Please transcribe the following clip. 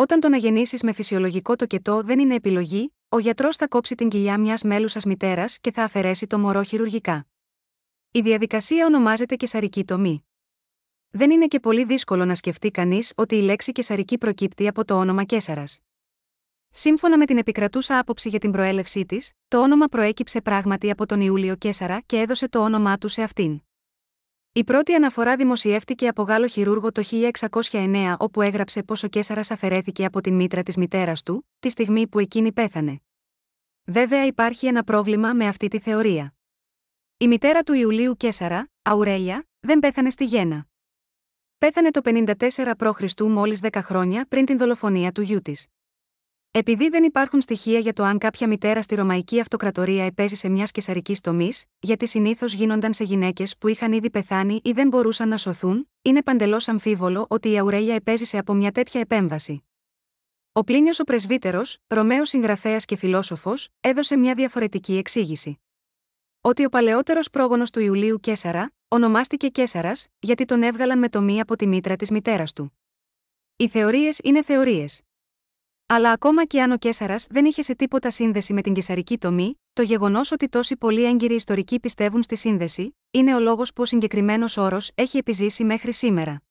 Όταν το να γεννήσεις με φυσιολογικό τοκετό δεν είναι επιλογή, ο γιατρός θα κόψει την κοιλιά μιας μέλουσας μητέρας και θα αφαιρέσει το μωρό χειρουργικά. Η διαδικασία ονομάζεται κεσαρική τομή. Δεν είναι και πολύ δύσκολο να σκεφτεί κανείς ότι η λέξη κεσαρική προκύπτει από το όνομα Κέσαρας. Σύμφωνα με την επικρατούσα άποψη για την προέλευσή της, το όνομα προέκυψε πράγματι από τον Ιούλιο Κέσαρα και έδωσε το όνομά του σε αυτήν. Η πρώτη αναφορά δημοσιεύτηκε από Γάλλο χειρούργο το 1609 όπου έγραψε πως ο Κέσαρας αφαιρέθηκε από την μήτρα της μητέρας του, τη στιγμή που εκείνη πέθανε. Βέβαια υπάρχει ένα πρόβλημα με αυτή τη θεωρία. Η μητέρα του Ιουλίου Κέσαρα, Αουρέλια, δεν πέθανε στη γένα. Πέθανε το 54 π.Χ. μόλις 10 χρόνια πριν την δολοφονία του γιού της. Επειδή δεν υπάρχουν στοιχεία για το αν κάποια μητέρα στη Ρωμαϊκή Αυτοκρατορία επέζησε μιας κεσαρικής τομής, γιατί συνήθως γίνονταν σε γυναίκες που είχαν ήδη πεθάνει ή δεν μπορούσαν να σωθούν, είναι παντελώς αμφίβολο ότι η Αουρέλια επέζησε από μια τέτοια επέμβαση. Ο Πλίνιο ο Πρεσβύτερος, Ρωμαίος συγγραφέας και φιλόσοφος, έδωσε μια διαφορετική εξήγηση. Ότι ο παλαιότερος πρόγονος του Ιουλίου Κέσαρα, ονομάστηκε Κέσαρας, γιατί τον έβγαλαν με τομή από τη μήτρα της μητέρας του. Οι θεωρίες είναι θεωρίες, αλλά ακόμα και αν ο Κέσσαρα δεν είχε σε τίποτα σύνδεση με την κεσαρική τομή, το γεγονός ότι τόσοι πολλοί έγκυροι ιστορικοί πιστεύουν στη σύνδεση, είναι ο λόγος που ο συγκεκριμένος όρος έχει επιζήσει μέχρι σήμερα.